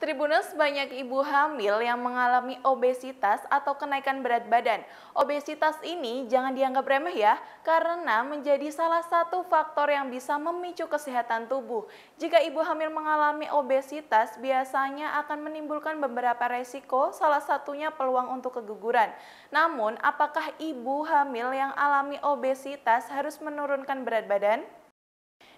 Tribunus, banyak ibu hamil yang mengalami obesitas atau kenaikan berat badan. Obesitas ini jangan dianggap remeh ya, karena menjadi salah satu faktor yang bisa memicu kesehatan tubuh. Jika ibu hamil mengalami obesitas, biasanya akan menimbulkan beberapa resiko, salah satunya peluang untuk keguguran. Namun, apakah ibu hamil yang alami obesitas harus menurunkan berat badan?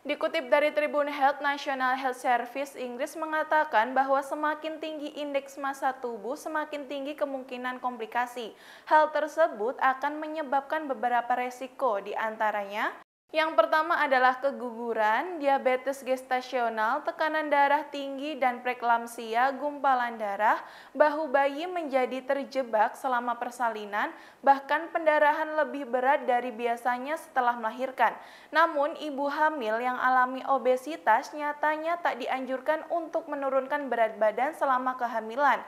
Dikutip dari Tribun Health, National Health Service Inggris mengatakan bahwa semakin tinggi indeks massa tubuh, semakin tinggi kemungkinan komplikasi. Hal tersebut akan menyebabkan beberapa resiko, diantaranya yang pertama adalah keguguran, diabetes gestasional, tekanan darah tinggi, dan preeklamsia, gumpalan darah, bahu bayi menjadi terjebak selama persalinan, bahkan pendarahan lebih berat dari biasanya setelah melahirkan. Namun, ibu hamil yang alami obesitas nyatanya tak dianjurkan untuk menurunkan berat badan selama kehamilan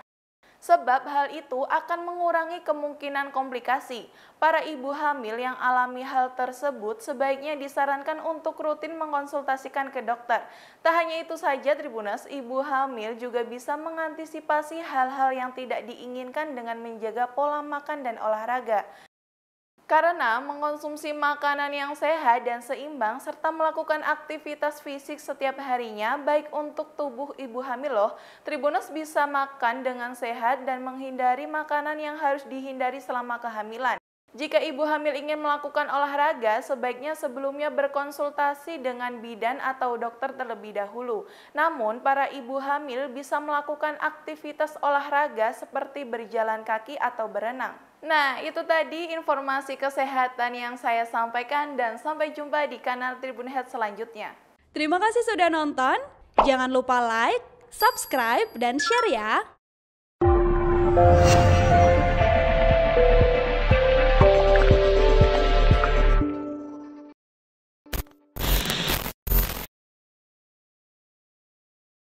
sebab hal itu akan mengurangi kemungkinan komplikasi. Para ibu hamil yang alami hal tersebut sebaiknya disarankan untuk rutin mengkonsultasikan ke dokter. Tak hanya itu saja Tribunas, ibu hamil juga bisa mengantisipasi hal-hal yang tidak diinginkan dengan menjaga pola makan dan olahraga. Karena mengonsumsi makanan yang sehat dan seimbang serta melakukan aktivitas fisik setiap harinya baik untuk tubuh ibu hamil loh, Tribunus bisa makan dengan sehat dan menghindari makanan yang harus dihindari selama kehamilan. Jika ibu hamil ingin melakukan olahraga, sebaiknya sebelumnya berkonsultasi dengan bidan atau dokter terlebih dahulu. Namun, para ibu hamil bisa melakukan aktivitas olahraga seperti berjalan kaki atau berenang. Nah, itu tadi informasi kesehatan yang saya sampaikan dan sampai jumpa di kanal Tribun Head selanjutnya. Terima kasih sudah nonton. Jangan lupa like, subscribe, dan share ya.